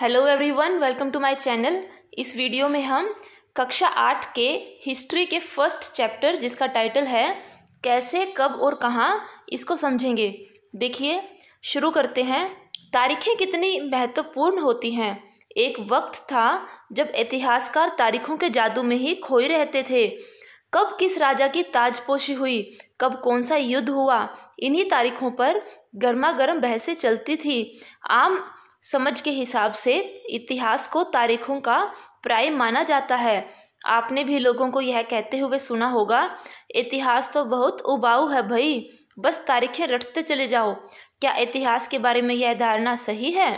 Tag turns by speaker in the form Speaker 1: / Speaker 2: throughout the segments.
Speaker 1: hello everyone welcome to my channel इस video में हम कक्षा आठ के हिस्ट्री के फर्स्ट चैप्टर जिसका टाइटल है कैसे कब और कहाँ इसको समझेंगे देखिए शुरू करते हैं तारीखें कितनी महत्वपूर्ण होती हैं एक वक्त था जब इतिहासकार तारीखों के जादू में ही खोए रहते थे कब किस राजा की ताजपोशी हुई कब कौन सा युद्ध हुआ इन्हीं तारीखों पर गर्मा गर्म बहसें चलती थी आम समझ के हिसाब से इतिहास को तारीखों का प्राय माना जाता है आपने भी लोगों को यह कहते हुए सुना होगा इतिहास तो बहुत उबाऊ है भाई बस तारीखें रटते चले जाओ क्या इतिहास के बारे में यह धारणा सही है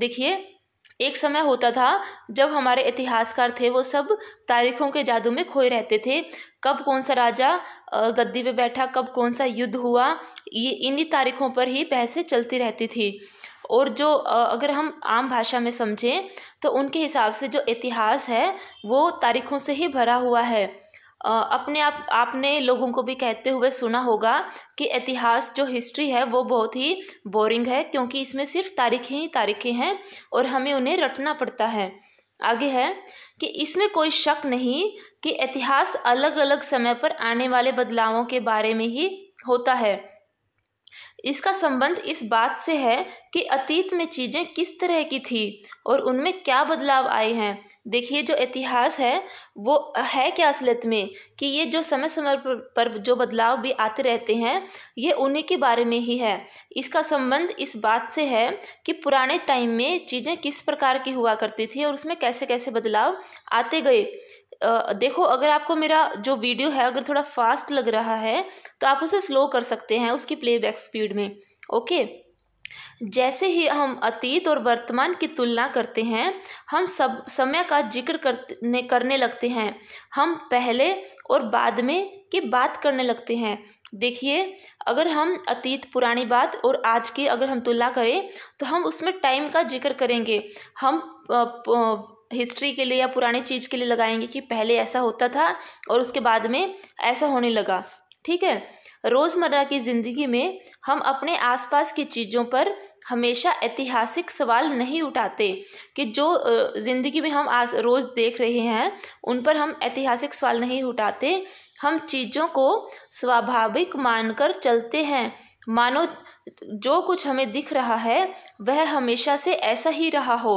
Speaker 1: देखिए एक समय होता था जब हमारे इतिहासकार थे वो सब तारीखों के जादू में खोए रहते थे कब कौन सा राजा गद्दी पे बैठा कब कौन सा युद्ध हुआ ये इन्हीं तारीखों पर ही बहसें चलती रहती थी और जो अगर हम आम भाषा में समझें तो उनके हिसाब से जो इतिहास है वो तारीखों से ही भरा हुआ है अपने आप आपने लोगों को भी कहते हुए सुना होगा कि इतिहास जो हिस्ट्री है वो बहुत ही बोरिंग है क्योंकि इसमें सिर्फ तारीखें ही तारीखें हैं और हमें उन्हें रटना पड़ता है आगे है कि इसमें कोई शक नहीं कि इतिहास अलग अलग समय पर आने वाले बदलावों के बारे में ही होता है इसका संबंध इस बात से है कि अतीत में चीज़ें किस तरह की थी और उनमें क्या बदलाव आए हैं देखिए जो इतिहास है वो है क्या असलियत में कि ये जो समय समय पर जो बदलाव भी आते रहते हैं ये उन्हीं के बारे में ही है इसका संबंध इस बात से है कि पुराने टाइम में चीज़ें किस प्रकार की हुआ करती थी और उसमें कैसे कैसे बदलाव आते गए देखो अगर आपको मेरा जो वीडियो है अगर थोड़ा फास्ट लग रहा है तो आप उसे स्लो कर सकते हैं उसकी प्लेबैक स्पीड में ओके जैसे ही हम अतीत और वर्तमान की तुलना करते हैं हम सब समय का जिक्र करने करने लगते हैं हम पहले और बाद में की बात करने लगते हैं देखिए अगर हम अतीत पुरानी बात और आज की अगर हम तुलना करें तो हम उसमें टाइम का जिक्र करेंगे हम हिस्ट्री के लिए या पुरानी चीज़ के लिए लगाएंगे कि पहले ऐसा होता था और उसके बाद में ऐसा होने लगा ठीक है रोज़मर्रा की ज़िंदगी में हम अपने आसपास की चीज़ों पर हमेशा ऐतिहासिक सवाल नहीं उठाते कि जो ज़िंदगी में हम आज रोज़ देख रहे हैं उन पर हम ऐतिहासिक सवाल नहीं उठाते हम चीज़ों को स्वाभाविक मानकर चलते हैं मानो जो कुछ हमें दिख रहा है वह हमेशा से ऐसा ही रहा हो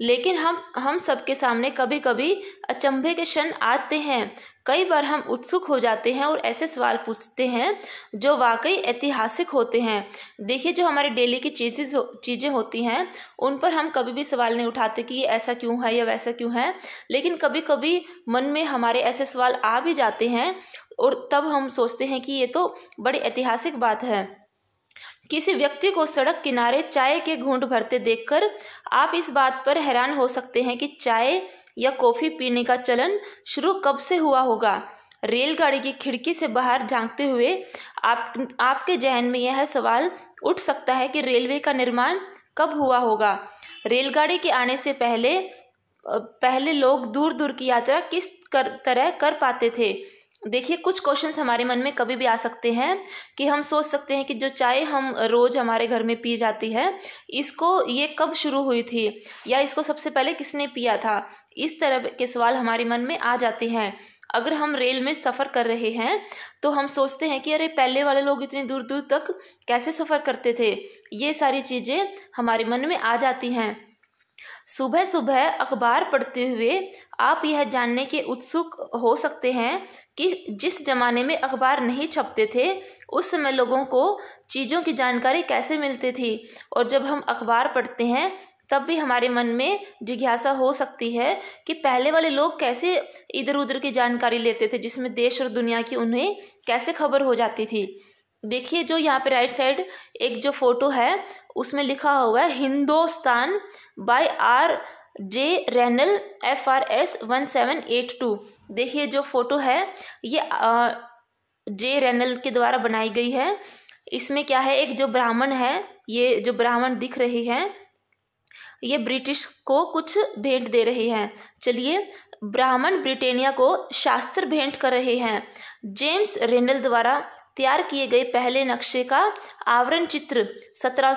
Speaker 1: लेकिन हम हम सबके सामने कभी कभी अचंभे के क्षण आते हैं कई बार हम उत्सुक हो जाते हैं और ऐसे सवाल पूछते हैं जो वाकई ऐतिहासिक होते हैं देखिए जो हमारे डेली की चीजें चीज़ें होती हैं उन पर हम कभी भी सवाल नहीं उठाते कि ये ऐसा क्यों है या वैसा क्यों है लेकिन कभी कभी मन में हमारे ऐसे सवाल आ भी जाते हैं और तब हम सोचते हैं कि ये तो बड़ी ऐतिहासिक बात है किसी व्यक्ति को सड़क किनारे चाय के घूंट भरते देखकर आप इस बात पर हैरान हो सकते हैं कि चाय या कॉफ़ी पीने का चलन शुरू कब से हुआ होगा रेलगाड़ी की खिड़की से बाहर झांकते हुए आप आपके जहन में यह सवाल उठ सकता है कि रेलवे का निर्माण कब हुआ होगा रेलगाड़ी के आने से पहले पहले लोग दूर दूर की यात्रा किस कर, तरह कर पाते थे देखिए कुछ क्वेश्चंस हमारे मन में कभी भी आ सकते हैं कि हम सोच सकते हैं कि जो चाय हम रोज़ हमारे घर में पी जाती है इसको ये कब शुरू हुई थी या इसको सबसे पहले किसने पिया था इस तरह के सवाल हमारे मन में आ जाते हैं अगर हम रेल में सफ़र कर रहे हैं तो हम सोचते हैं कि अरे पहले वाले लोग इतनी दूर दूर तक कैसे सफ़र करते थे ये सारी चीज़ें हमारे मन में आ जाती हैं सुबह सुबह अखबार पढ़ते हुए आप यह जानने के उत्सुक हो सकते हैं कि जिस जमाने में अखबार नहीं छपते थे उस समय लोगों को चीज़ों की जानकारी कैसे मिलती थी और जब हम अखबार पढ़ते हैं तब भी हमारे मन में जिज्ञासा हो सकती है कि पहले वाले लोग कैसे इधर उधर की जानकारी लेते थे जिसमें देश और दुनिया की उन्हें कैसे खबर हो जाती थी देखिए जो यहाँ पे राइट साइड एक जो फोटो है उसमें लिखा हुआ है Hindustan by R J Rennell F R S one seven eight two देखिए जो फ़ोटो है ये जे रैनल के द्वारा बनाई गई है इसमें क्या है एक जो ब्राह्मण है ये जो ब्राह्मण दिख रही है ये ब्रिटिश को कुछ भेंट दे रहे है चलिए ब्राह्मण ब्रिटेनिया को शास्त्र भेंट कर रहे हैं जेम्स रेनल द्वारा तैयार किए गए पहले नक्शे का आवरण चित्र सत्रह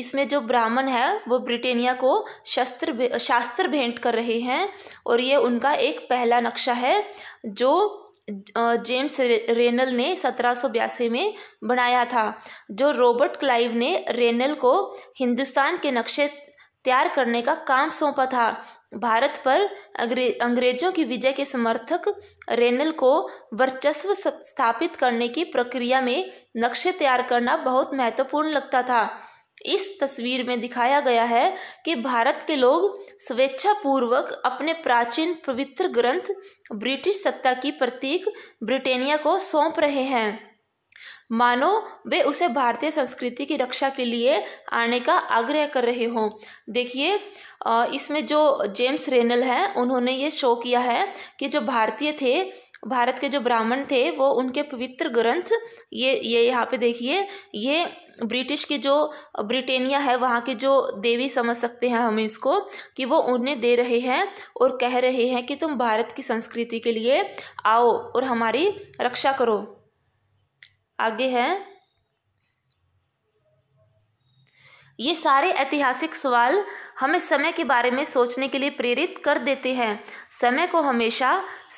Speaker 1: इसमें जो ब्राह्मण है वो ब्रिटेनिया को शस्त्र शास्त्र भेंट कर रहे हैं और ये उनका एक पहला नक्शा है जो जेम्स रेनल ने सत्रह में बनाया था जो रॉबर्ट क्लाइव ने रेनल को हिंदुस्तान के नक्शे तैयार करने का काम सौंपा था भारत पर अंग्रेजों की विजय के समर्थक रेनल को वर्चस्व स्थापित करने की प्रक्रिया में नक्शे तैयार करना बहुत महत्वपूर्ण लगता था इस तस्वीर में दिखाया गया है कि भारत के लोग स्वेच्छापूर्वक अपने प्राचीन पवित्र ग्रंथ ब्रिटिश सत्ता की प्रतीक ब्रिटेनिया को सौंप रहे हैं मानो वे उसे भारतीय संस्कृति की रक्षा के लिए आने का आग्रह कर रहे हों देखिए इसमें जो जेम्स रेनल हैं उन्होंने ये शो किया है कि जो भारतीय थे भारत के जो ब्राह्मण थे वो उनके पवित्र ग्रंथ ये ये यहाँ पे देखिए ये ब्रिटिश की जो ब्रिटेनिया है वहाँ की जो देवी समझ सकते हैं हम इसको कि वो उन्हें दे रहे हैं और कह रहे हैं कि तुम भारत की संस्कृति के लिए आओ और हमारी रक्षा करो आगे है ये सारे ऐतिहासिक सवाल हमें समय के बारे में सोचने के लिए प्रेरित कर देते हैं समय को हमेशा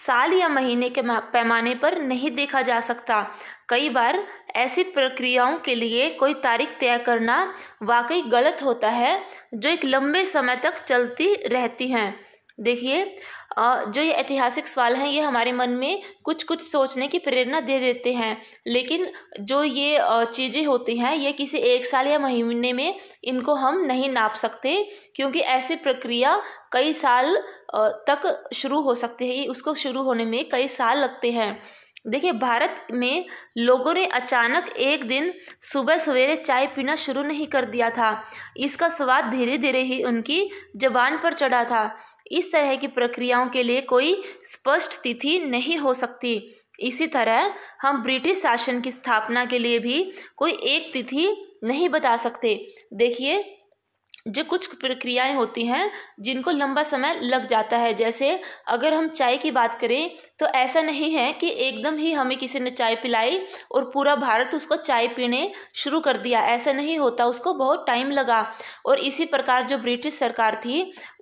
Speaker 1: साल या महीने के पैमाने पर नहीं देखा जा सकता कई बार ऐसी प्रक्रियाओं के लिए कोई तारीख तय करना वाकई गलत होता है जो एक लंबे समय तक चलती रहती हैं देखिए जो ये ऐतिहासिक सवाल हैं ये हमारे मन में कुछ कुछ सोचने की प्रेरणा दे देते हैं लेकिन जो ये चीज़ें होती हैं ये किसी एक साल या महीने में इनको हम नहीं नाप सकते क्योंकि ऐसी प्रक्रिया कई साल तक शुरू हो सकती है उसको शुरू होने में कई साल लगते हैं देखिए भारत में लोगों ने अचानक एक दिन सुबह सवेरे चाय पीना शुरू नहीं कर दिया था इसका स्वाद धीरे धीरे ही उनकी जबान पर चढ़ा था इस तरह की प्रक्रियाओं के लिए कोई स्पष्ट तिथि नहीं हो सकती इसी तरह हम ब्रिटिश शासन की स्थापना के लिए भी कोई एक तिथि नहीं बता सकते देखिए जो कुछ प्रक्रियाएं होती हैं जिनको लंबा समय लग जाता है जैसे अगर हम चाय की बात करें तो ऐसा नहीं है कि एकदम ही हमें किसी ने चाय पिलाई और पूरा भारत उसको चाय पीने शुरू कर दिया ऐसा नहीं होता उसको बहुत टाइम लगा और इसी प्रकार जो ब्रिटिश सरकार थी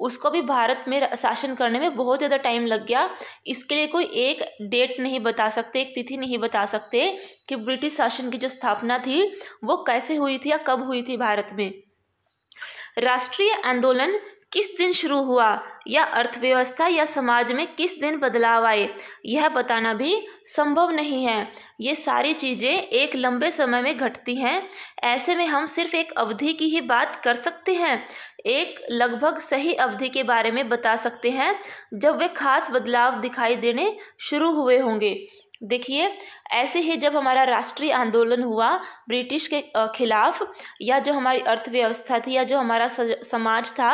Speaker 1: उसको भी भारत में शासन करने में बहुत ज़्यादा टाइम लग गया इसके लिए कोई एक डेट नहीं बता सकते एक तिथि नहीं बता सकते कि ब्रिटिश शासन की जो स्थापना थी वो कैसे हुई थी या कब हुई थी भारत में राष्ट्रीय आंदोलन किस दिन शुरू हुआ या अर्थव्यवस्था या समाज में किस दिन बदलाव आए यह बताना भी संभव नहीं है ये सारी चीज़ें एक लंबे समय में घटती हैं ऐसे में हम सिर्फ एक अवधि की ही बात कर सकते हैं एक लगभग सही अवधि के बारे में बता सकते हैं जब वे खास बदलाव दिखाई देने शुरू हुए होंगे देखिए ऐसे ही जब हमारा राष्ट्रीय आंदोलन हुआ ब्रिटिश के खिलाफ या जो हमारी अर्थव्यवस्था थी या जो हमारा समाज था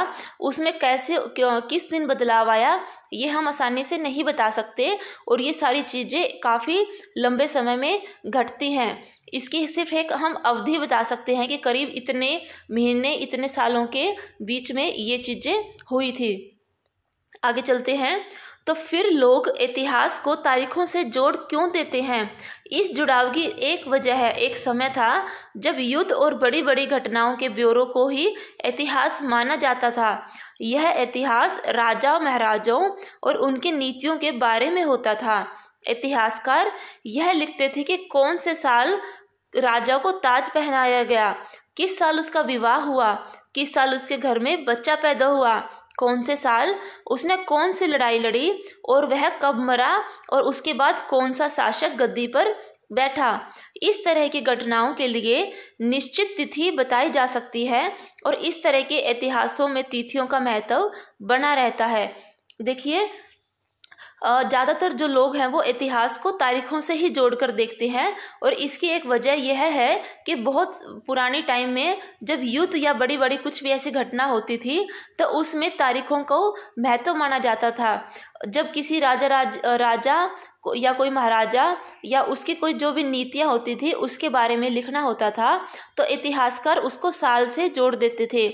Speaker 1: उसमें कैसे किस दिन बदलाव आया ये हम आसानी से नहीं बता सकते और ये सारी चीज़ें काफ़ी लंबे समय में घटती हैं इसकी सिर्फ एक हम अवधि बता सकते हैं कि करीब इतने महीने इतने सालों के बीच में ये चीज़ें हुई थी आगे चलते हैं तो फिर लोग इतिहास को तारीखों से जोड़ क्यों देते हैं इस जुड़ाव की एक वजह है एक समय था जब युद्ध और बड़ी बड़ी घटनाओं के ब्यौरों को ही इतिहास माना जाता था यह इतिहास राजा महाराजाओं और उनकी नीतियों के बारे में होता था इतिहासकार यह लिखते थे कि कौन से साल राजा को ताज पहनाया गया किस साल उसका विवाह हुआ किस साल उसके घर में बच्चा पैदा हुआ कौन से साल उसने कौन सी लड़ाई लड़ी और वह कब मरा और उसके बाद कौन सा शासक गद्दी पर बैठा इस तरह की घटनाओं के लिए निश्चित तिथि बताई जा सकती है और इस तरह के इतिहासों में तिथियों का महत्व बना रहता है देखिए ज़्यादातर जो लोग हैं वो इतिहास को तारीखों से ही जोड़कर देखते हैं और इसकी एक वजह यह है कि बहुत पुराने टाइम में जब युद्ध या बड़ी बड़ी कुछ भी ऐसी घटना होती थी तो उसमें तारीखों को महत्व माना जाता था जब किसी राजा राज राजा को, या कोई महाराजा या उसकी कोई जो भी नीतियाँ होती थी उसके बारे में लिखना होता था तो इतिहासकार उसको साल से जोड़ देते थे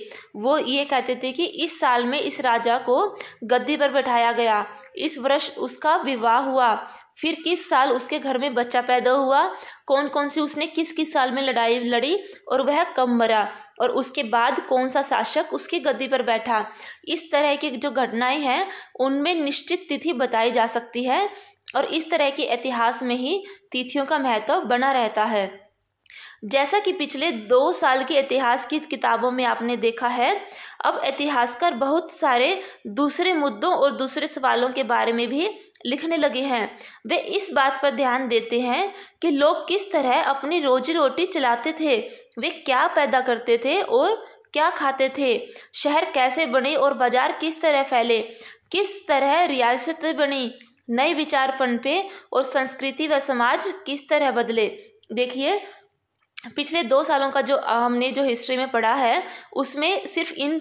Speaker 1: वो ये कहते थे कि इस साल में इस राजा को गद्दी पर बैठाया गया इस वर्ष उसका विवाह हुआ फिर किस साल उसके घर में बच्चा पैदा हुआ कौन कौन सी उसने किस किस साल में लड़ाई लड़ी और वह कब मरा और उसके बाद कौन सा शासक उसकी गद्दी पर बैठा इस तरह की जो घटनाएं हैं उनमें निश्चित तिथि बताई जा सकती है और इस तरह के इतिहास में ही तिथियों का महत्व बना रहता है जैसा कि पिछले दो साल के इतिहास की किताबों में आपने देखा है अब इतिहासकार बहुत सारे दूसरे मुद्दों और दूसरे सवालों के बारे में भी लिखने लगे हैं वे इस बात पर ध्यान देते हैं कि लोग किस तरह अपनी रोजी रोटी चलाते थे वे क्या पैदा करते थे और क्या खाते थे शहर कैसे बने और बाजार किस तरह फैले किस तरह रियासत बनी नए विचार पनपे और संस्कृति व समाज किस तरह बदले देखिए पिछले दो सालों का जो हमने जो हिस्ट्री में पढ़ा है उसमें सिर्फ इन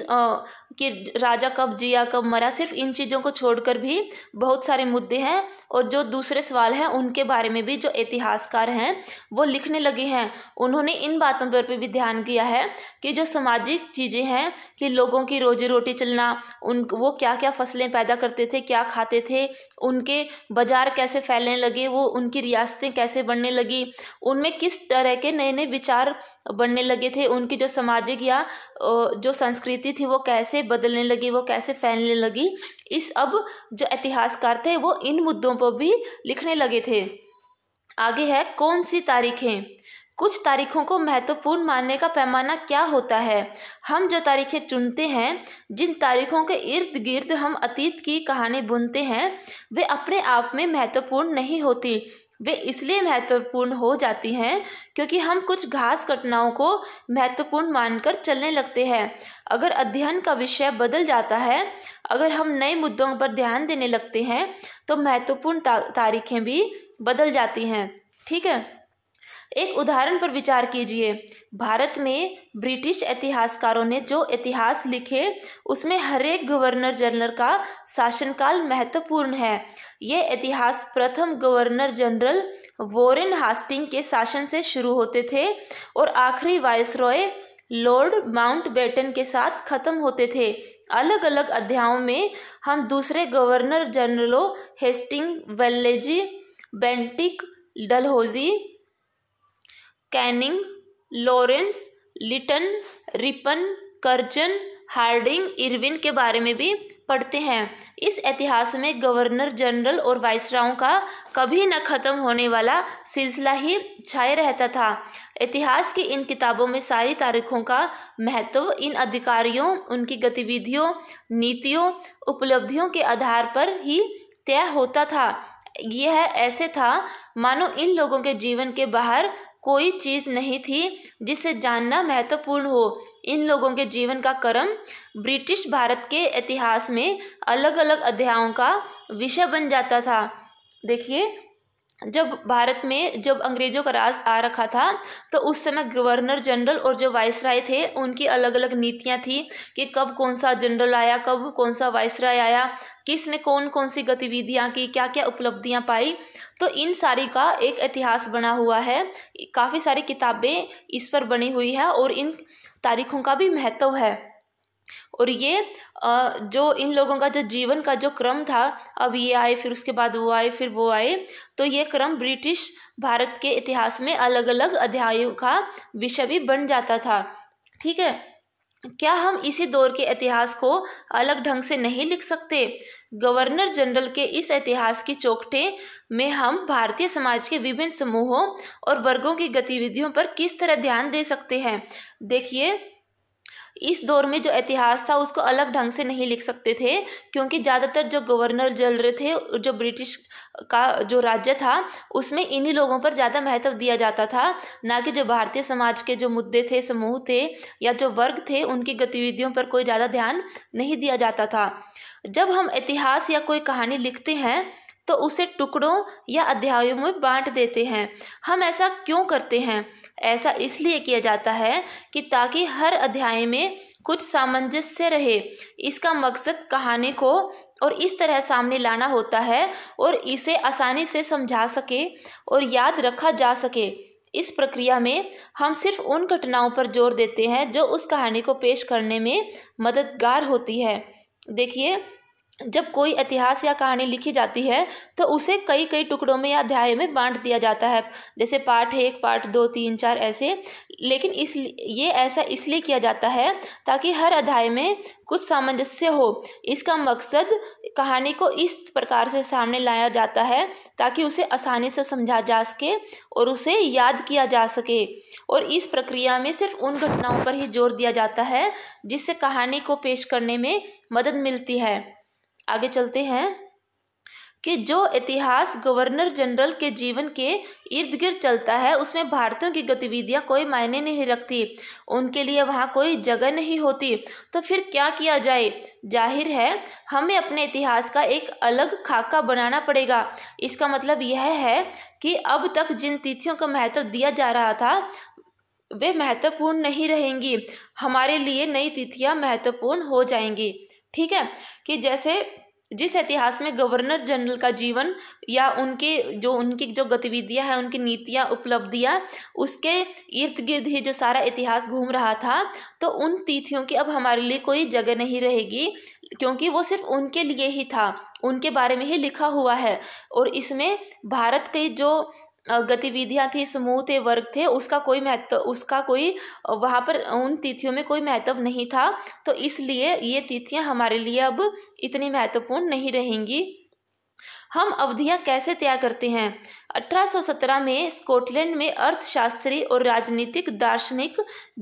Speaker 1: कि राजा कब जिया कब मरा सिर्फ इन चीज़ों को छोड़कर भी बहुत सारे मुद्दे हैं और जो दूसरे सवाल हैं उनके बारे में भी जो इतिहासकार हैं वो लिखने लगे हैं उन्होंने इन बातों पर भी ध्यान दिया है कि जो सामाजिक चीज़ें हैं कि लोगों की रोजी रोटी चलना उन वो क्या क्या फसलें पैदा करते थे क्या खाते थे उनके बाजार कैसे फैलने लगे वो उनकी रियासतें कैसे बढ़ने लगी उनमें किस तरह के नए नए विचार बढ़ने लगे थे उनकी जो सामाजिक या जो संस्कृति थी वो कैसे बदलने लगी वो कैसे फैलने लगी इस अब जो इतिहासकार थे वो इन मुद्दों पर भी लिखने लगे थे आगे है कौन सी तारीखें कुछ तारीखों को महत्वपूर्ण मानने का पैमाना क्या होता है हम जो तारीखें चुनते हैं जिन तारीखों के इर्द गिर्द हम अतीत की कहानी बुनते हैं वे अपने आप में महत्वपूर्ण नहीं होती वे इसलिए महत्वपूर्ण हो जाती हैं क्योंकि हम कुछ घास घटनाओं को महत्वपूर्ण मानकर चलने लगते हैं अगर अध्ययन का विषय बदल जाता है अगर हम नए मुद्दों पर ध्यान देने लगते हैं तो महत्वपूर्ण तारीखें भी बदल जाती हैं ठीक है एक उदाहरण पर विचार कीजिए भारत में ब्रिटिश इतिहासकारों ने जो इतिहास लिखे उसमें हरेक गवर्नर जनरल का शासनकाल महत्वपूर्ण है ये इतिहास प्रथम गवर्नर जनरल वॉरेन हास्टिंग के शासन से शुरू होते थे और आखिरी वायसरॉय लॉर्ड माउंटबेटन के साथ खत्म होते थे अलग अलग अध्यायों में हम दूसरे गवर्नर जनरलों Hastings Wellesley Bentinck Dalhousie Canning Lawrence Lytton Ripon Curzon Hardinge Irwin के बारे में भी पढ़ते हैं इस इतिहास में गवर्नर जनरल और वाइसराओं का कभी न ख़त्म होने वाला सिलसिला ही छाए रहता था इतिहास की इन किताबों में सारी तारीखों का महत्व इन अधिकारियों उनकी गतिविधियों नीतियों उपलब्धियों के आधार पर ही तय होता था यह ऐसे था मानो इन लोगों के जीवन के बाहर कोई चीज़ नहीं थी जिसे जानना महत्वपूर्ण हो इन लोगों के जीवन का क्रम ब्रिटिश भारत के इतिहास में अलग अलग अध्यायों का विषय बन जाता था देखिए जब भारत में जब अंग्रेजों का राज आ रखा था तो उस समय गवर्नर जनरल और जो वाइस राय थे उनकी अलग अलग नीतियाँ थी कि कब कौन सा जनरल आया कब कौन सा वाइस राय आया किसने कौन कौन सी गतिविधियाँ की क्या क्या उपलब्धियाँ पाई तो इन सारी का एक इतिहास बना हुआ है काफ़ी सारी किताबें इस पर बनी हुई है और इन तारीखों का भी महत्व है और ये जो इन लोगों का जो जीवन का जो क्रम था अब ये आए फिर उसके बाद वो आए फिर वो आए तो ये क्रम ब्रिटिश भारत के इतिहास में अलग अलग अध्यायों का विषय भी बन जाता था ठीक है क्या हम इसी दौर के इतिहास को अलग ढंग से नहीं लिख सकते गवर्नर जनरल के इस इतिहास की चौकटे में हम भारतीय समाज के विभिन्न समूहों और वर्गों की गतिविधियों पर किस तरह ध्यान दे सकते हैं देखिए इस दौर में जो इतिहास था उसको अलग ढंग से नहीं लिख सकते थे क्योंकि ज़्यादातर जो गवर्नर जनरल थे जो ब्रिटिश का जो राज्य था उसमें इन्हीं लोगों पर ज़्यादा महत्व दिया जाता था ना कि जो भारतीय समाज के जो मुद्दे थे समूह थे या जो वर्ग थे उनकी गतिविधियों पर कोई ज़्यादा ध्यान नहीं दिया जाता था जब हम इतिहास या कोई कहानी लिखते हैं तो उसे टुकड़ों या अध्यायों में बांट देते हैं हम ऐसा क्यों करते हैं ऐसा इसलिए किया जाता है कि ताकि हर अध्याय में कुछ सामंजस्य रहे इसका मकसद कहानी को और इस तरह सामने लाना होता है और इसे आसानी से समझा सके और याद रखा जा सके इस प्रक्रिया में हम सिर्फ उन घटनाओं पर जोर देते हैं जो उस कहानी को पेश करने में मददगार होती है देखिए जब कोई इतिहास या कहानी लिखी जाती है तो उसे कई कई टुकड़ों में या अध्याय में बांट दिया जाता है जैसे पार्ट एक पार्ट दो तीन चार ऐसे लेकिन इस ये ऐसा इसलिए किया जाता है ताकि हर अध्याय में कुछ सामंजस्य हो इसका मकसद कहानी को इस प्रकार से सामने लाया जाता है ताकि उसे आसानी से समझा जा सके और उसे याद किया जा सके और इस प्रक्रिया में सिर्फ उन घटनाओं पर ही जोर दिया जाता है जिससे कहानी को पेश करने में मदद मिलती है आगे चलते हैं कि जो इतिहास गवर्नर जनरल के जीवन के इर्द गिर्द चलता है उसमें भारतीयों की गतिविधियां कोई मायने नहीं रखती उनके लिए वहां कोई जगह नहीं होती तो फिर क्या किया जाए जाहिर है हमें अपने इतिहास का एक अलग खाका बनाना पड़ेगा इसका मतलब यह है कि अब तक जिन तिथियों को महत्व दिया जा रहा था वे महत्वपूर्ण नहीं रहेंगी हमारे लिए नई तिथियाँ महत्वपूर्ण हो जाएंगी ठीक है कि जैसे जिस इतिहास में गवर्नर जनरल का जीवन या उनके जो उनकी जो गतिविधियां हैं उनकी नीतियां उपलब्धियां उसके इर्द गिर्द ही जो सारा इतिहास घूम रहा था तो उन तिथियों की अब हमारे लिए कोई जगह नहीं रहेगी क्योंकि वो सिर्फ उनके लिए ही था उनके बारे में ही लिखा हुआ है और इसमें भारत के जो गतिविधियां थी समूह थे वर्ग थे उसका कोई महत्व उसका कोई वहां पर उन तिथियों में कोई महत्व नहीं था तो इसलिए ये तिथियां हमारे लिए अब इतनी महत्वपूर्ण नहीं रहेंगी हम अवधियां कैसे तय करते हैं 1817 में स्कॉटलैंड में अर्थशास्त्री और राजनीतिक दार्शनिक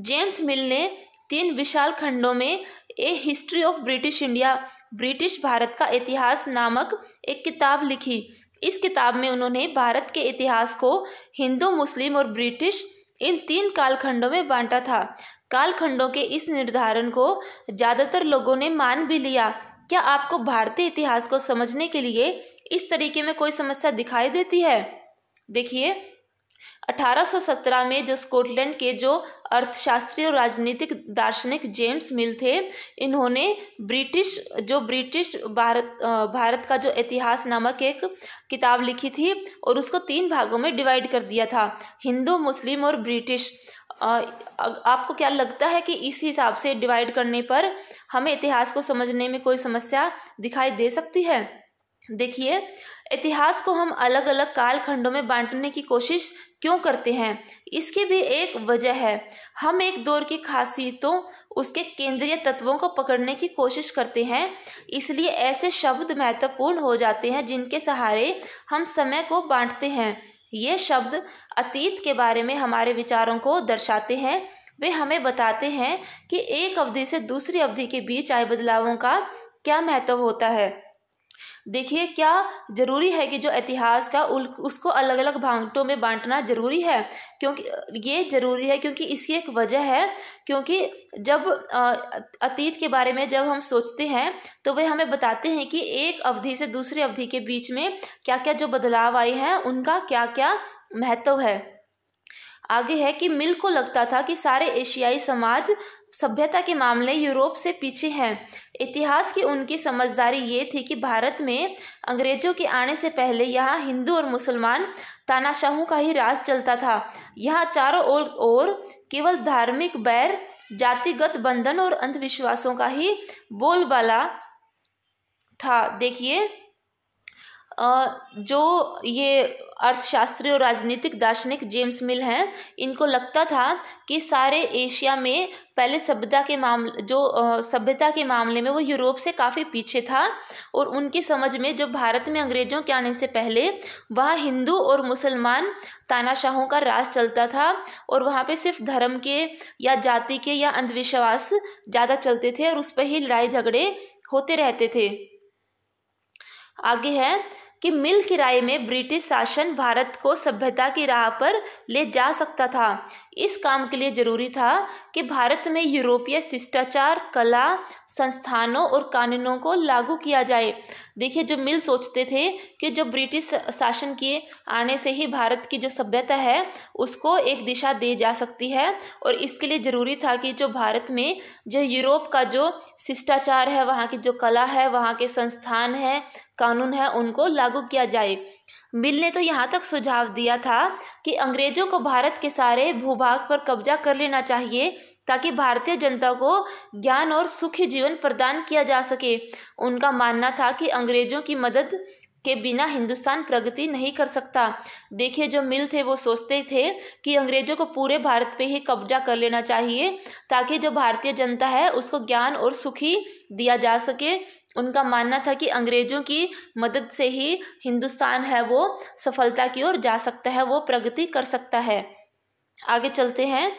Speaker 1: जेम्स मिल ने तीन विशाल खंडों में a history of British India British Bharat का इतिहास नामक एक किताब लिखी इस किताब में उन्होंने भारत के इतिहास को हिंदू मुस्लिम और ब्रिटिश इन तीन कालखंडों में बांटा था कालखंडों के इस निर्धारण को ज़्यादातर लोगों ने मान भी लिया क्या आपको भारतीय इतिहास को समझने के लिए इस तरीके में कोई समस्या दिखाई देती है देखिए 1817 में जो स्कॉटलैंड के जो अर्थशास्त्री और राजनीतिक दार्शनिक जेम्स मिल थे इन्होंने ब्रिटिश जो ब्रिटिश भारत भारत का जो इतिहास नामक एक किताब लिखी थी और उसको तीन भागों में डिवाइड कर दिया था हिंदू मुस्लिम और ब्रिटिश आपको क्या लगता है कि इस हिसाब से डिवाइड करने पर हमें इतिहास को समझने में कोई समस्या दिखाई दे सकती है देखिए इतिहास को हम अलग अलग कालखंडों में बांटने की कोशिश क्यों करते हैं इसकी भी एक वजह है हम एक दौर की खासियतों उसके केंद्रीय तत्वों को पकड़ने की कोशिश करते हैं इसलिए ऐसे शब्द महत्वपूर्ण हो जाते हैं जिनके सहारे हम समय को बांटते हैं ये शब्द अतीत के बारे में हमारे विचारों को दर्शाते हैं वे हमें बताते हैं कि एक अवधि से दूसरी अवधि के बीच आए बदलावों का क्या महत्व होता है देखिए क्या जरूरी है कि जो इतिहास का उसको अलग अलग भागों में बांटना जरूरी है क्योंकि ये जरूरी है क्योंकि इसकी एक वजह है क्योंकि जब अतीत के बारे में जब हम सोचते हैं तो वे हमें बताते हैं कि एक अवधि से दूसरी अवधि के बीच में क्या क्या जो बदलाव आए हैं उनका क्या क्या महत्व है आगे है कि मिल को लगता था कि सारे एशियाई समाज सभ्यता के मामले यूरोप से पीछे हैं इतिहास की उनकी समझदारी ये थी कि भारत में अंग्रेजों के आने से पहले यहाँ हिंदू और मुसलमान तानाशाहों का ही राज चलता था यहाँ चारों ओर और केवल धार्मिक बैर जातिगत बंधन और अंधविश्वासों का ही बोलबाला था देखिए जो ये अर्थशास्त्री और राजनीतिक दार्शनिक जेम्स मिल हैं इनको लगता था कि सारे एशिया में पहले सभ्यता के मामले जो सभ्यता के मामले में वो यूरोप से काफ़ी पीछे था और उनकी समझ में जब भारत में अंग्रेजों के आने से पहले वहाँ हिंदू और मुसलमान तानाशाहों का राज चलता था और वहाँ पे सिर्फ धर्म के या जाति के या अंधविश्वास ज़्यादा चलते थे और उस पर ही लड़ाई झगड़े होते रहते थे आगे है कि मिल किराए में ब्रिटिश शासन भारत को सभ्यता की राह पर ले जा सकता था इस काम के लिए जरूरी था कि भारत में यूरोपीय शिष्टाचार कला संस्थानों और कानूनों को लागू किया जाए देखिए जो मिल सोचते थे कि जो ब्रिटिश शासन के आने से ही भारत की जो सभ्यता है उसको एक दिशा दी जा सकती है और इसके लिए ज़रूरी था कि जो भारत में जो यूरोप का जो शिष्टाचार है वहाँ की जो कला है वहाँ के संस्थान है कानून है उनको लागू किया जाए मिल ने तो यहाँ तक सुझाव दिया था कि अंग्रेज़ों को भारत के सारे भूभाग पर कब्जा कर लेना चाहिए ताकि भारतीय जनता को ज्ञान और सुखी जीवन प्रदान किया जा सके उनका मानना था कि अंग्रेजों की मदद के बिना हिंदुस्तान प्रगति नहीं कर सकता देखिए जो मिल थे वो सोचते थे कि अंग्रेजों को पूरे भारत पे ही कब्जा कर लेना चाहिए ताकि जो भारतीय जनता है उसको ज्ञान और सुखी दिया जा सके उनका मानना था कि अंग्रेजों की मदद से ही हिंदुस्तान है वो सफलता की ओर जा सकता है वो प्रगति कर सकता है आगे चलते हैं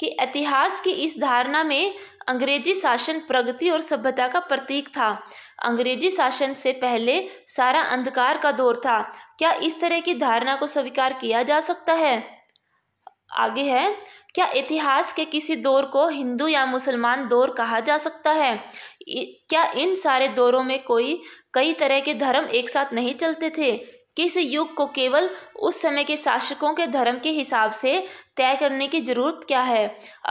Speaker 1: कि इतिहास की इस धारणा में अंग्रेजी शासन प्रगति और सभ्यता का प्रतीक था अंग्रेजी शासन से पहले सारा अंधकार का दौर था क्या इस तरह की धारणा को स्वीकार किया जा सकता है आगे है क्या इतिहास के किसी दौर को हिंदू या मुसलमान दौर कहा जा सकता है क्या इन सारे दौरों में कोई कई तरह के धर्म एक साथ नहीं चलते थे कि इस युग को केवल उस समय के शासकों के धर्म के हिसाब से तय करने की ज़रूरत क्या है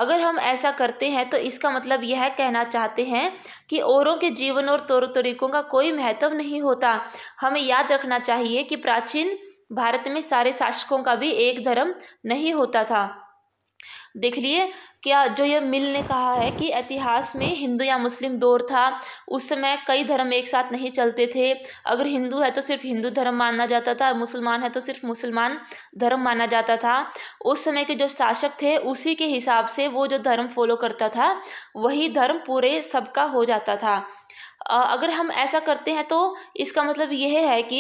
Speaker 1: अगर हम ऐसा करते हैं तो इसका मतलब यह कहना चाहते हैं कि औरों के जीवन और तौर तरीकों का कोई महत्व नहीं होता हमें याद रखना चाहिए कि प्राचीन भारत में सारे शासकों का भी एक धर्म नहीं होता था देख लिए क्या जो ये मिल ने कहा है कि इतिहास में हिंदू या मुस्लिम दौर था उस समय कई धर्म एक साथ नहीं चलते थे अगर हिंदू है तो सिर्फ हिंदू धर्म माना जाता था मुसलमान है तो सिर्फ मुसलमान धर्म माना जाता था उस समय के जो शासक थे उसी के हिसाब से वो जो धर्म फॉलो करता था वही धर्म पूरे सबका हो जाता था अगर हम ऐसा करते हैं तो इसका मतलब यह है कि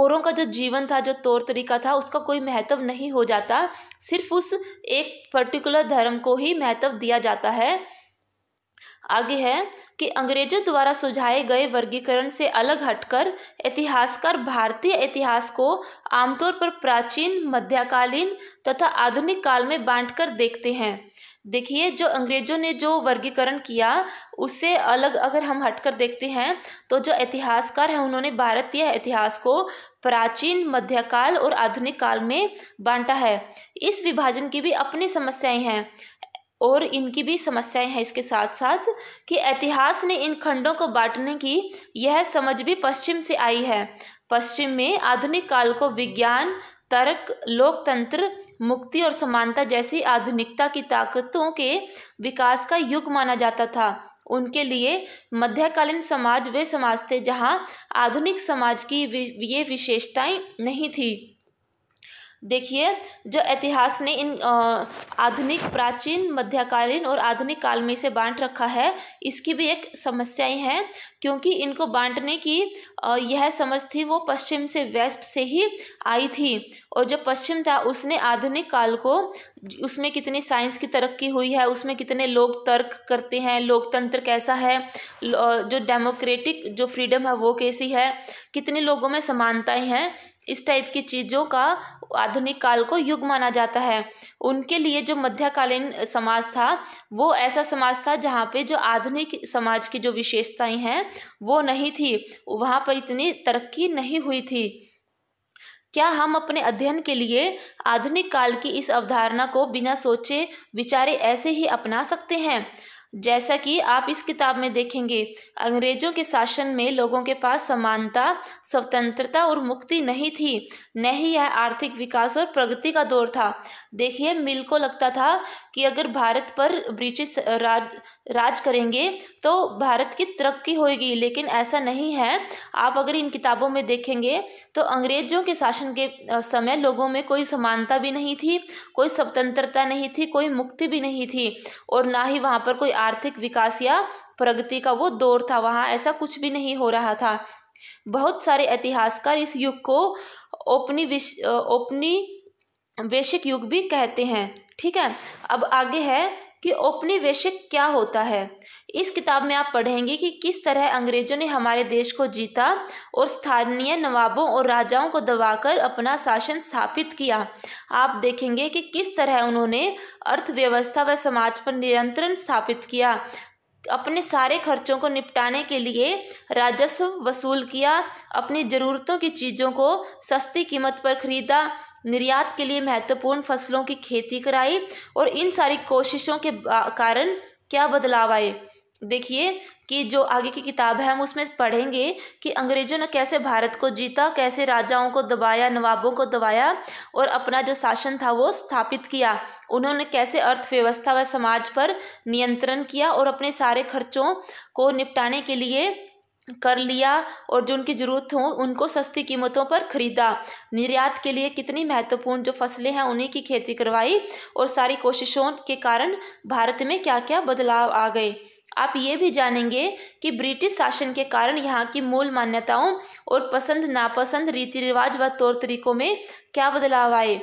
Speaker 1: औरों का जो जीवन था जो तौर तरीका था उसका कोई महत्व नहीं हो जाता सिर्फ उस एक पर्टिकुलर धर्म को ही महत्व दिया जाता है आगे है कि अंग्रेजों द्वारा सुझाए गए वर्गीकरण से अलग हटकर इतिहासकार भारतीय इतिहास को आमतौर पर प्राचीन मध्यकालीन तथा आधुनिक काल में बांटकर देखते हैं देखिए जो अंग्रेजों ने जो वर्गीकरण किया उससे अलग अगर हम हटकर देखते हैं तो जो इतिहासकार हैं उन्होंने भारतीय इतिहास को प्राचीन मध्यकाल और आधुनिक काल में बांटा है इस विभाजन की भी अपनी समस्याएं हैं और इनकी भी समस्याएं हैं इसके साथ साथ कि इतिहास ने इन खंडों को बांटने की यह समझ भी पश्चिम से आई है पश्चिम में आधुनिक काल को विज्ञान तर्क लोकतंत्र मुक्ति और समानता जैसी आधुनिकता की ताकतों के विकास का युग माना जाता था उनके लिए मध्यकालीन समाज वे समाज थे जहाँ आधुनिक समाज की ये विशेषताएं नहीं थी देखिए जो इतिहास ने इन आधुनिक प्राचीन मध्यकालीन और आधुनिक काल में इसे बांट रखा है इसकी भी एक समस्याएं हैं क्योंकि इनको बांटने की यह समझ थी वो पश्चिम से वेस्ट से ही आई थी और जो पश्चिम था उसने आधुनिक काल को उसमें कितनी साइंस की तरक्की हुई है उसमें कितने लोग तर्क करते हैं लोकतंत्र कैसा है जो डेमोक्रेटिक जो फ्रीडम है वो कैसी है कितने लोगों में समानताएं हैं इस टाइप की चीज़ों का आधुनिक काल को युग माना जाता है उनके लिए जो मध्यकालीन समाज था वो ऐसा समाज था जहाँ पे जो आधुनिक समाज की जो विशेषताएं हैं वो नहीं थी वहाँ पर इतनी तरक्की नहीं हुई थी क्या हम अपने अध्ययन के लिए आधुनिक काल की इस अवधारणा को बिना सोचे विचारे ऐसे ही अपना सकते हैं जैसा कि आप इस किताब में देखेंगे अंग्रेजों के शासन में लोगों के पास समानता स्वतंत्रता और मुक्ति नहीं थी नहीं ही यह आर्थिक विकास और प्रगति का दौर था देखिए मिल को लगता था कि अगर भारत पर ब्रिटिश राज राज करेंगे तो भारत की तरक्की होगी लेकिन ऐसा नहीं है आप अगर इन किताबों में देखेंगे तो अंग्रेजों के शासन के समय लोगों में कोई समानता भी नहीं थी कोई स्वतंत्रता नहीं थी कोई मुक्ति भी नहीं थी और ना ही वहाँ पर कोई आर्थिक विकास या प्रगति का वो दौर था वहाँ ऐसा कुछ भी नहीं हो रहा था बहुत सारे इतिहासकार इस युग को ओपनी औपनिवेशिक युग भी कहते हैं ठीक है अब आगे है कि औपनिवेशिक क्या होता है इस किताब में आप पढ़ेंगे कि किस तरह अंग्रेजों ने हमारे देश को जीता और स्थानीय नवाबों और राजाओं को दबाकर अपना शासन स्थापित किया आप देखेंगे कि किस तरह उन्होंने अर्थव्यवस्था व समाज पर नियंत्रण स्थापित किया अपने सारे खर्चों को निपटाने के लिए राजस्व वसूल किया अपनी ज़रूरतों की चीज़ों को सस्ती कीमत पर खरीदा निर्यात के लिए महत्वपूर्ण फसलों की खेती कराई और इन सारी कोशिशों के कारण क्या बदलाव आए देखिए कि जो आगे की किताब है हम उसमें पढ़ेंगे कि अंग्रेजों ने कैसे भारत को जीता कैसे राजाओं को दबाया नवाबों को दबाया और अपना जो शासन था वो स्थापित किया उन्होंने कैसे अर्थव्यवस्था व समाज पर नियंत्रण किया और अपने सारे खर्चों को निपटाने के लिए कर लिया और जो उनकी ज़रूरत हो उनको सस्ती कीमतों पर खरीदा निर्यात के लिए कितनी महत्वपूर्ण जो फसलें हैं उन्हीं की खेती करवाई और सारी कोशिशों के कारण भारत में क्या क्या बदलाव आ गए आप ये भी जानेंगे कि ब्रिटिश शासन के कारण यहाँ की मूल मान्यताओं और पसंद नापसंद रीति रिवाज व तौर तरीकों में क्या बदलाव आए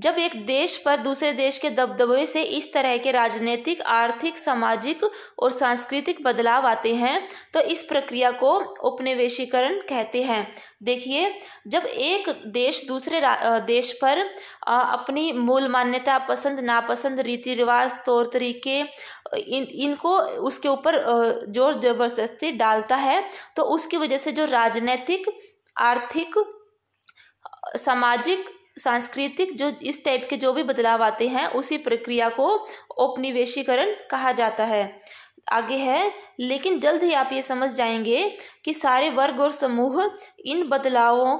Speaker 1: जब एक देश पर दूसरे देश के दबदबे से इस तरह के राजनीतिक आर्थिक सामाजिक और सांस्कृतिक बदलाव आते हैं तो इस प्रक्रिया को उपनिवेशीकरण कहते हैं देखिए जब एक देश दूसरे देश पर अपनी मूल मान्यता पसंद नापसंद रीति रिवाज तौर तरीके इन इनको उसके ऊपर जोर जबरदस्ती डालता है तो उसकी वजह से जो राजनीतिक आर्थिक सामाजिक सांस्कृतिक जो इस टाइप के जो भी बदलाव आते हैं उसी प्रक्रिया को औपनिवेशीकरण कहा जाता है आगे है लेकिन जल्द ही आप ये समझ जाएंगे कि सारे वर्ग और समूह इन बदलावों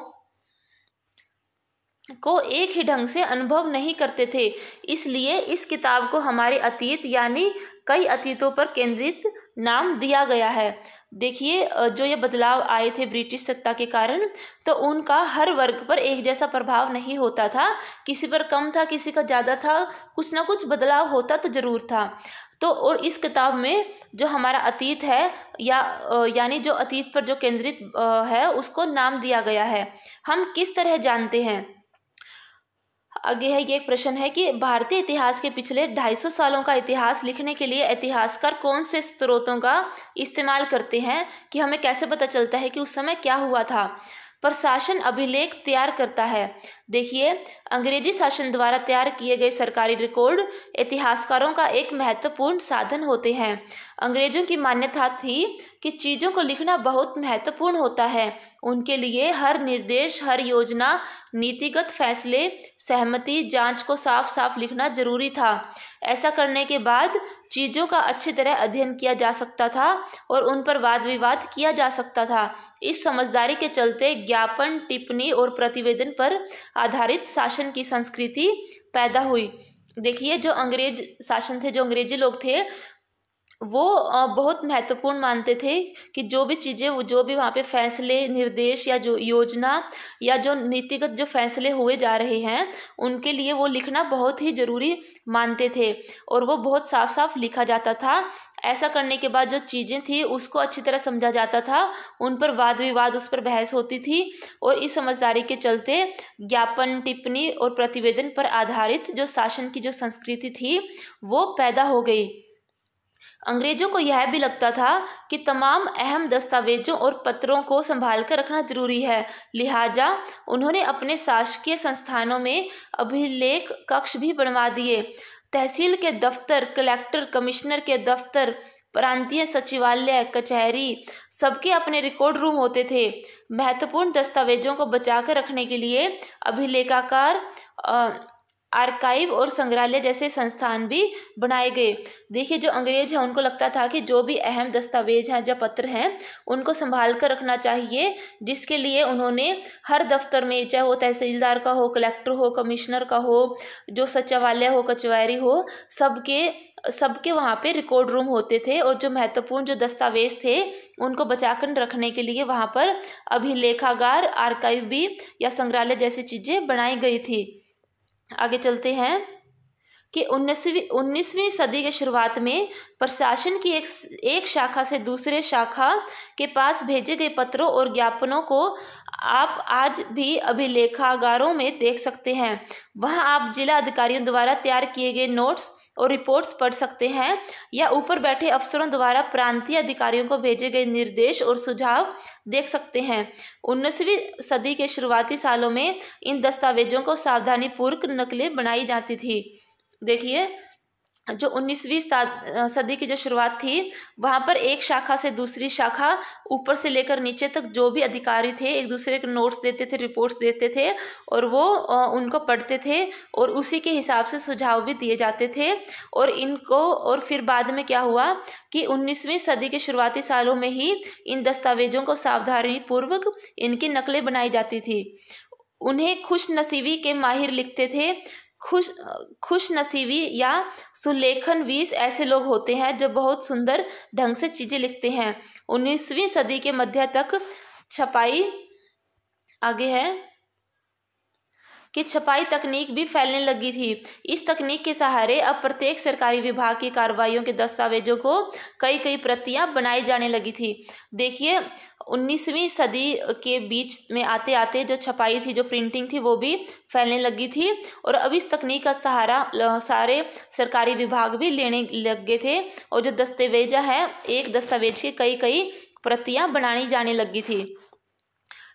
Speaker 1: को एक ही ढंग से अनुभव नहीं करते थे इसलिए इस किताब को हमारे अतीत यानी कई अतीतों पर केंद्रित नाम दिया गया है देखिए जो ये बदलाव आए थे ब्रिटिश सत्ता के कारण तो उनका हर वर्ग पर एक जैसा प्रभाव नहीं होता था किसी पर कम था किसी का ज़्यादा था कुछ ना कुछ बदलाव होता तो ज़रूर था तो और इस किताब में जो हमारा अतीत है या यानी जो अतीत पर जो केंद्रित है उसको नाम दिया गया है हम किस तरह जानते हैं आगे है ये एक प्रश्न है कि भारतीय इतिहास के पिछले 250 सालों का इतिहास लिखने के लिए इतिहासकार कौन से स्रोतों का इस्तेमाल करते हैं कि हमें कैसे पता चलता है कि उस समय क्या हुआ था प्रशासन अभिलेख तैयार करता है देखिए अंग्रेजी शासन द्वारा तैयार किए गए सरकारी रिकॉर्ड इतिहासकारों का एक महत्वपूर्ण साधन होते हैं अंग्रेजों की मान्यता थी कि चीज़ों को लिखना बहुत महत्वपूर्ण होता है उनके लिए हर निर्देश हर योजना नीतिगत फैसले सहमति जांच को साफ साफ लिखना जरूरी था ऐसा करने के बाद चीज़ों का अच्छी तरह अध्ययन किया जा सकता था और उन पर वाद विवाद किया जा सकता था इस समझदारी के चलते ज्ञापन टिप्पणी और प्रतिवेदन पर आधारित शासन की संस्कृति पैदा हुई देखिए जो अंग्रेज शासन थे जो अंग्रेजी लोग थे वो बहुत महत्वपूर्ण मानते थे कि जो भी चीज़ें वो जो भी वहाँ पे फैसले निर्देश या जो योजना या जो नीतिगत जो फैसले हुए जा रहे हैं उनके लिए वो लिखना बहुत ही ज़रूरी मानते थे और वो बहुत साफ साफ लिखा जाता था ऐसा करने के बाद जो चीज़ें थी उसको अच्छी तरह समझा जाता था उन पर वाद विवाद उस पर बहस होती थी और इस समझदारी के चलते ज्ञापन टिप्पणी और प्रतिवेदन पर आधारित जो शासन की जो संस्कृति थी वो पैदा हो गई अंग्रेजों को यह भी लगता था कि तमाम अहम दस्तावेजों और पत्रों को संभाल कर रखना जरूरी है लिहाजा उन्होंने अपने शासकीय संस्थानों में अभिलेख कक्ष भी बनवा दिए तहसील के दफ्तर कलेक्टर कमिश्नर के दफ्तर प्रांतीय सचिवालय कचहरी सबके अपने रिकॉर्ड रूम होते थे महत्वपूर्ण दस्तावेजों को बचाकर रखने के लिए अभिलेखाकार आर्काइव और संग्रहालय जैसे संस्थान भी बनाए गए देखिए जो अंग्रेज हैं उनको लगता था कि जो भी अहम दस्तावेज हैं जो पत्र हैं उनको संभाल कर रखना चाहिए जिसके लिए उन्होंने हर दफ्तर में चाहे वो तहसीलदार का हो कलेक्टर हो कमिश्नर का हो जो सचिवालय हो कचवारी हो सबके सबके वहाँ पे रिकॉर्ड रूम होते थे और जो महत्वपूर्ण जो दस्तावेज थे उनको बचाकर रखने के लिए वहाँ पर अभिलेखागार आर्काइव भी या संग्रहालय जैसी चीज़ें बनाई गई थी आगे चलते हैं कि उन्नीसवीं उन्नीसवीं सदी के शुरुआत में प्रशासन की एक एक शाखा से दूसरे शाखा के पास भेजे गए पत्रों और ज्ञापनों को आप आज भी अभिलेखागारों में देख सकते हैं वहां आप जिला अधिकारियों द्वारा तैयार किए गए नोट्स और रिपोर्ट्स पढ़ सकते हैं या ऊपर बैठे अफसरों द्वारा प्रांतीय अधिकारियों को भेजे गए निर्देश और सुझाव देख सकते हैं उन्नीसवीं सदी के शुरुआती सालों में इन दस्तावेजों को सावधानीपूर्वक नकलें बनाई जाती थी देखिए जो 19वीं सदी की जो शुरुआत थी वहाँ पर एक शाखा से दूसरी शाखा ऊपर से लेकर नीचे तक जो भी अधिकारी थे एक दूसरे के नोट्स देते थे रिपोर्ट्स देते थे और वो उनको पढ़ते थे और उसी के हिसाब से सुझाव भी दिए जाते थे और इनको और फिर बाद में क्या हुआ कि 19वीं सदी के शुरुआती सालों में ही इन दस्तावेजों को सावधानी पूर्वक इनकी नकलें बनाई जाती थी उन्हें खुश नसीबी के माहिर लिखते थे खुश खुश नसीबी या सुलेखन वीस ऐसे लोग होते हैं जो बहुत सुंदर ढंग से चीज़ें लिखते हैं उन्नीसवीं सदी के मध्य तक छपाई आगे है की छपाई तकनीक भी फैलने लगी थी इस तकनीक के सहारे अब प्रत्येक सरकारी विभाग की कार्रवाइयों के दस्तावेजों को कई कई प्रतियां बनाई जाने लगी थी देखिए 19वीं सदी के बीच में आते आते जो छपाई थी जो प्रिंटिंग थी वो भी फैलने लगी थी और अब इस तकनीक का सहारा सारे सरकारी विभाग भी लेने लग गए थे और जो दस्तावेजा है एक दस्तावेज के कई कई प्रतियां बनानी जाने लगी थी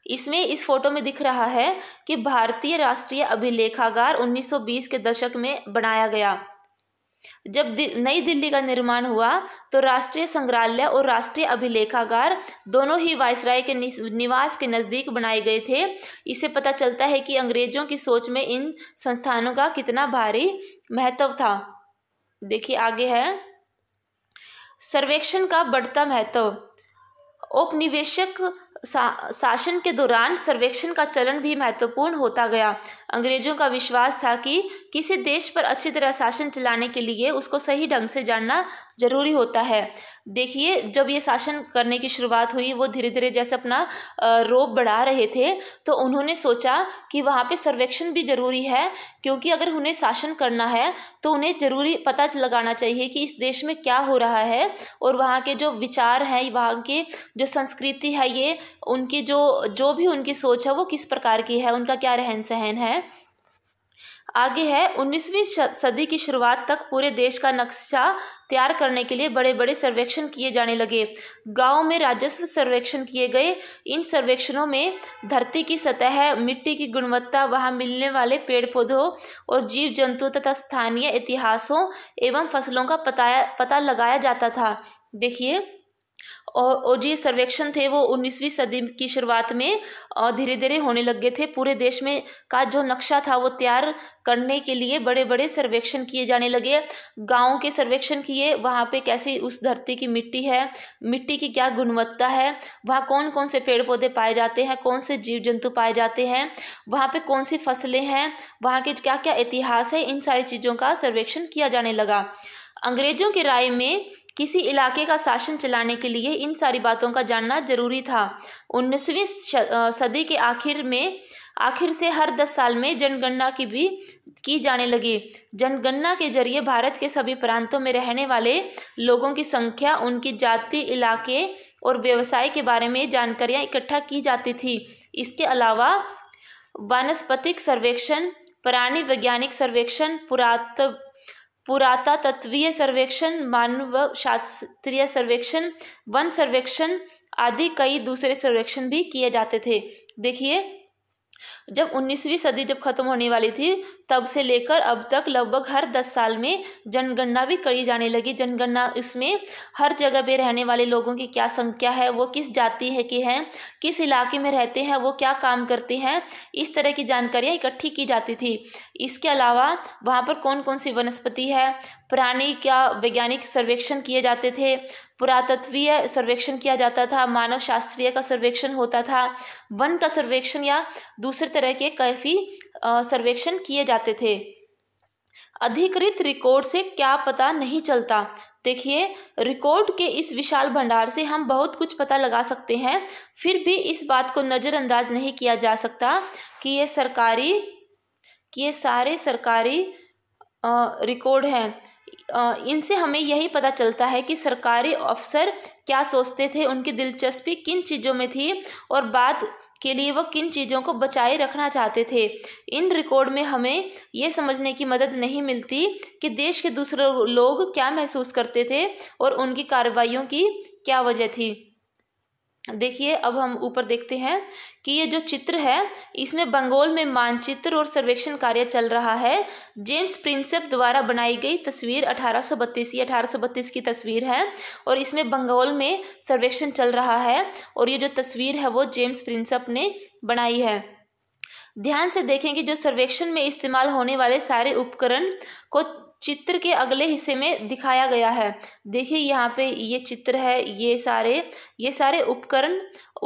Speaker 1: इसमें इस फोटो में दिख रहा है कि भारतीय राष्ट्रीय अभिलेखागार 1920 के दशक में बनाया गया जब दि, नई दिल्ली का निर्माण हुआ तो राष्ट्रीय संग्रहालय और राष्ट्रीय अभिलेखागार दोनों ही वायसराय के निवास के नज़दीक बनाए गए थे इससे पता चलता है कि अंग्रेजों की सोच में इन संस्थानों का कितना भारी महत्व था देखिए आगे है सर्वेक्षण का बढ़ता महत्व औपनिवेशक शासन के दौरान सर्वेक्षण का चलन भी महत्वपूर्ण होता गया अंग्रेजों का विश्वास था कि किसी देश पर अच्छी तरह शासन चलाने के लिए उसको सही ढंग से जानना जरूरी होता है देखिए जब ये शासन करने की शुरुआत हुई वो धीरे धीरे जैसे अपना रोप बढ़ा रहे थे तो उन्होंने सोचा कि वहाँ पे सर्वेक्षण भी ज़रूरी है क्योंकि अगर उन्हें शासन करना है तो उन्हें ज़रूरी पता लगाना चाहिए कि इस देश में क्या हो रहा है और वहाँ के जो विचार हैं वहाँ की जो संस्कृति है ये उनकी जो जो भी उनकी सोच है वो किस प्रकार की है उनका क्या रहन सहन है आगे है 19वीं सदी की शुरुआत तक पूरे देश का नक्शा तैयार करने के लिए बड़े बड़े सर्वेक्षण किए जाने लगे गांव में राजस्व सर्वेक्षण किए गए इन सर्वेक्षणों में धरती की सतह मिट्टी की गुणवत्ता वहां मिलने वाले पेड़ पौधों और जीव जंतुओं तथा स्थानीय इतिहासों एवं फसलों का पता पता लगाया जाता था देखिए और और सर्वेक्षण थे वो 19वीं सदी की शुरुआत में धीरे धीरे होने लग गए थे पूरे देश में का जो नक्शा था वो तैयार करने के लिए बड़े बड़े सर्वेक्षण किए जाने लगे गाँव के सर्वेक्षण किए वहाँ पे कैसी उस धरती की मिट्टी है मिट्टी की क्या गुणवत्ता है वहाँ कौन कौन से पेड़ पौधे पाए जाते हैं कौन से जीव जंतु पाए जाते हैं वहाँ पे कौन सी फसलें हैं वहाँ के क्या क्या इतिहास है इन सारी चीज़ों का सर्वेक्षण किया जाने लगा अंग्रेजों की राय में किसी इलाके का शासन चलाने के लिए इन सारी बातों का जानना जरूरी था उन्नीसवीं सदी के आखिर में आखिर से हर दस साल में जनगणना की भी की जाने लगी जनगणना के जरिए भारत के सभी प्रांतों में रहने वाले लोगों की संख्या उनकी जाति इलाके और व्यवसाय के बारे में जानकारियां इकट्ठा की जाती थी इसके अलावा वनस्पतिक सर्वेक्षण प्राणी वैज्ञानिक सर्वेक्षण पुरातत्व पुराता तत्वीय सर्वेक्षण मानव शास्त्रीय सर्वेक्षण वन सर्वेक्षण आदि कई दूसरे सर्वेक्षण भी किए जाते थे देखिए जब 19वीं सदी जब खत्म होने वाली थी तब से लेकर अब तक लगभग हर 10 साल में जनगणना भी करी जाने लगी जनगणना इसमें हर जगह पे रहने वाले लोगों की क्या संख्या है वो किस जाति है कि हैं किस इलाके में रहते हैं वो क्या काम करते हैं इस तरह की जानकारियाँ इकट्ठी की जाती थी इसके अलावा वहाँ पर कौन कौन सी वनस्पति है प्राणी क्या वैज्ञानिक सर्वेक्षण किए जाते थे पुरातत्वीय सर्वेक्षण किया जाता था मानव शास्त्रीय का सर्वेक्षण होता था वन का सर्वेक्षण या दूसरे तरह के काफ़ी सर्वेक्षण किए जाते थे अधिकृत रिकॉर्ड से क्या पता नहीं चलता देखिए रिकॉर्ड के इस विशाल भंडार से हम बहुत कुछ पता लगा सकते हैं फिर भी इस बात को नज़रअंदाज नहीं किया जा सकता कि ये सरकारी कि ये सारे सरकारी रिकॉर्ड हैं इनसे हमें यही पता चलता है कि सरकारी अफसर क्या सोचते थे उनकी दिलचस्पी किन चीज़ों में थी और बात के लिए वो किन चीज़ों को बचाए रखना चाहते थे इन रिकॉर्ड में हमें ये समझने की मदद नहीं मिलती कि देश के दूसरे लोग क्या महसूस करते थे और उनकी कार्रवाइयों की क्या वजह थी देखिए अब हम ऊपर देखते हैं कि ये जो चित्र है इसमें बंगाल में मानचित्र और सर्वेक्षण कार्य चल रहा है जेम्स प्रिंसेप द्वारा बनाई गई तस्वीर 1832 ये 1832 की तस्वीर है और इसमें बंगाल में सर्वेक्षण चल रहा है और ये जो तस्वीर है वो जेम्स प्रिंसेप ने बनाई है ध्यान से देखें कि जो सर्वेक्षण में इस्तेमाल होने वाले सारे उपकरण को चित्र के अगले हिस्से में दिखाया गया है देखिए यहाँ पे ये चित्र है ये सारे ये सारे उपकरण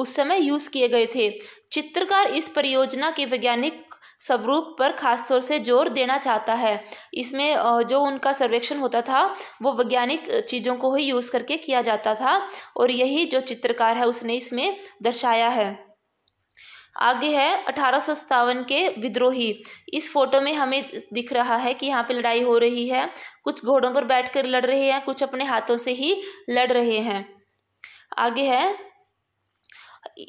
Speaker 1: उस समय यूज़ किए गए थे चित्रकार इस परियोजना के वैज्ञानिक स्वरूप पर खास तौर से जोर देना चाहता है इसमें जो उनका सर्वेक्षण होता था वो वैज्ञानिक चीज़ों को ही यूज़ करके किया जाता था और यही जो चित्रकार है उसने इसमें दर्शाया है आगे है अठारह के विद्रोही इस फोटो में हमें दिख रहा है कि यहाँ पे लड़ाई हो रही है कुछ घोड़ों पर बैठकर लड़ रहे हैं कुछ अपने हाथों से ही लड़ रहे हैं आगे है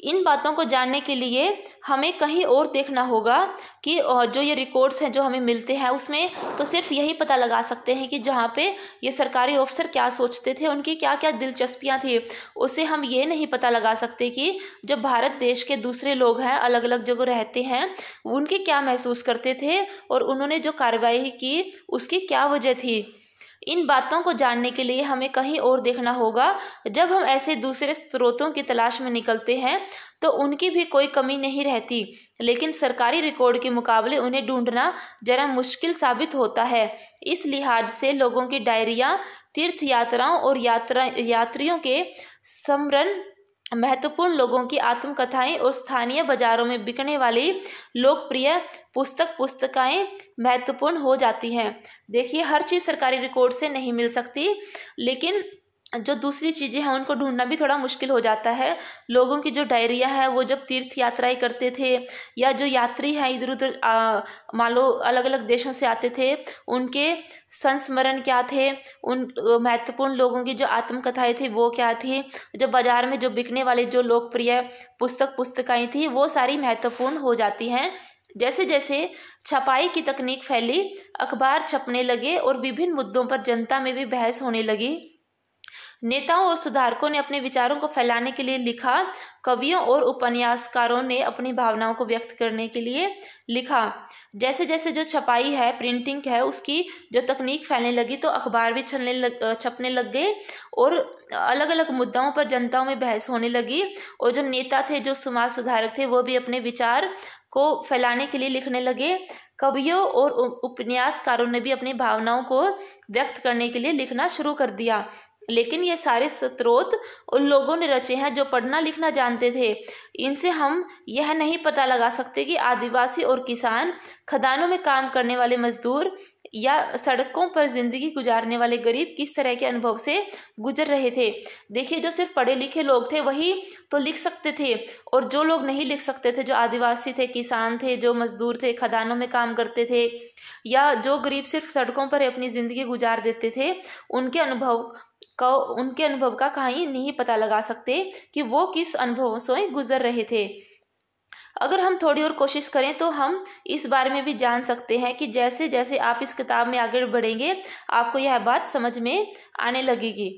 Speaker 1: इन बातों को जानने के लिए हमें कहीं और देखना होगा कि जो ये रिकॉर्ड्स हैं जो हमें मिलते हैं उसमें तो सिर्फ यही पता लगा सकते हैं कि जहाँ पे ये सरकारी ऑफिसर क्या सोचते थे उनकी क्या क्या दिलचस्पियाँ थी उसे हम ये नहीं पता लगा सकते कि जो भारत देश के दूसरे लोग हैं अलग अलग जगह रहते हैं उनके क्या महसूस करते थे और उन्होंने जो कार्रवाई की उसकी क्या वजह थी इन बातों को जानने के लिए हमें कहीं और देखना होगा जब हम ऐसे दूसरे स्रोतों की तलाश में निकलते हैं तो उनकी भी कोई कमी नहीं रहती लेकिन सरकारी रिकॉर्ड के मुकाबले उन्हें ढूंढना जरा मुश्किल साबित होता है इस लिहाज से लोगों की डायरिया तीर्थ यात्राओं और यात्रा यात्रियों के समरण महत्वपूर्ण लोगों की आत्मकथाएं और स्थानीय बाजारों में बिकने वाली लोकप्रिय पुस्तक पुस्तकाएं महत्वपूर्ण हो जाती हैं देखिए हर चीज़ सरकारी रिकॉर्ड से नहीं मिल सकती लेकिन जो दूसरी चीज़ें हैं उनको ढूंढना भी थोड़ा मुश्किल हो जाता है लोगों की जो डायरिया है वो जब तीर्थ यात्राएं करते थे या जो यात्री हैं इधर उधर मान लो अलग अलग देशों से आते थे उनके संस्मरण क्या थे उन महत्वपूर्ण लोगों की जो आत्मकथाएं थी वो क्या थी जो बाज़ार में जो बिकने वाले जो लोकप्रिय पुस्तक पुस्तकाएँ थी वो सारी महत्वपूर्ण हो जाती हैं जैसे जैसे छपाई की तकनीक फैली अखबार छपने लगे और विभिन्न मुद्दों पर जनता में भी बहस होने लगी नेताओं और सुधारकों ने अपने विचारों को फैलाने के लिए लिखा कवियों और उपन्यासकारों ने अपनी भावनाओं को व्यक्त करने के लिए लिखा जैसे जैसे जो छपाई है प्रिंटिंग है उसकी जो तकनीक फैलने लगी तो अखबार भी छलने लग छपने लग गए और अलग अलग मुद्दाओं पर जनताओं में बहस होने लगी और जो नेता थे जो समाज सुधारक थे वो भी अपने विचार को फैलाने के लिए लिखने लगे कवियों और उपन्यासकारों ने भी अपनी भावनाओं को व्यक्त करने के लिए लिखना शुरू कर दिया लेकिन ये सारे स्रोत उन लोगों ने रचे हैं जो पढ़ना लिखना जानते थे इनसे हम यह नहीं पता लगा सकते कि आदिवासी और किसान खदानों में काम करने वाले मजदूर या सड़कों पर जिंदगी गुजारने वाले गरीब किस तरह के अनुभव से गुजर रहे थे देखिए जो सिर्फ पढ़े लिखे लोग थे वही तो लिख सकते थे और जो लोग नहीं लिख सकते थे जो आदिवासी थे किसान थे जो मजदूर थे खदानों में काम करते थे या जो गरीब सिर्फ सड़कों पर अपनी जिंदगी गुजार देते थे उनके अनुभव का उनके अनुभव का कहीं नहीं पता लगा सकते कि वो किस अनुभवों से गुजर रहे थे अगर हम थोड़ी और कोशिश करें तो हम इस बारे में भी जान सकते हैं कि जैसे जैसे आप इस किताब में आगे बढ़ेंगे आपको यह बात समझ में आने लगेगी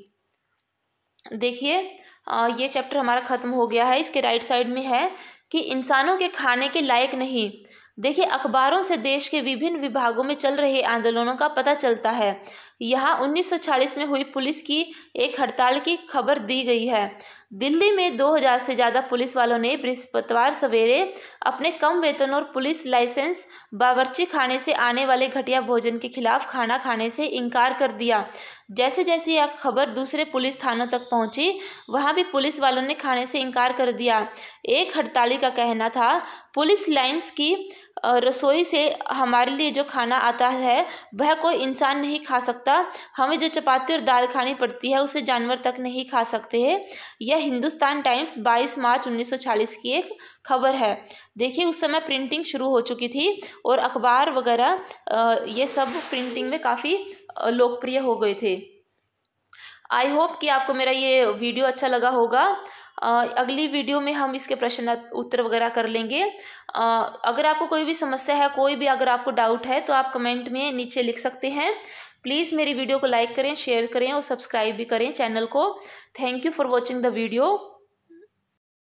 Speaker 1: देखिए ये चैप्टर हमारा ख़त्म हो गया है इसके राइट साइड में है कि इंसानों के खाने के लायक नहीं देखिए अखबारों से देश के विभिन्न विभागों में चल रहे आंदोलनों का पता चलता है यहाँ 1940 में हुई पुलिस की एक हड़ताल की खबर दी गई है दिल्ली में 2000 से ज़्यादा पुलिस वालों ने बृहस्पतिवार सवेरे अपने कम वेतन और पुलिस लाइसेंस बावर्ची खाने से आने वाले घटिया भोजन के खिलाफ खाना खाने से इनकार कर दिया जैसे जैसे यह खबर दूसरे पुलिस थानों तक पहुंची वहां भी पुलिस वालों ने खाने से इनकार कर दिया एक हड़ताली का कहना था पुलिस लाइन्स की रसोई से हमारे लिए जो खाना आता है वह कोई इंसान नहीं खा सकता हमें जो चपाती और दाल खानी पड़ती है उसे जानवर तक नहीं खा सकते हैं यह हिंदुस्तान टाइम्स 22 मार्च 1940 की एक खबर है देखिए उस समय प्रिंटिंग शुरू हो चुकी थी और अखबार वगैरह ये सब प्रिंटिंग में काफ़ी लोकप्रिय हो गए थे आई होप कि आपको मेरा ये वीडियो अच्छा लगा होगा अगली वीडियो में हम इसके प्रश्न उत्तर वगैरह कर लेंगे अगर आपको कोई भी समस्या है कोई भी अगर आपको डाउट है तो आप कमेंट में नीचे लिख सकते हैं प्लीज़ मेरी वीडियो को लाइक करें शेयर करें और सब्सक्राइब भी करें चैनल को thank you for watching the video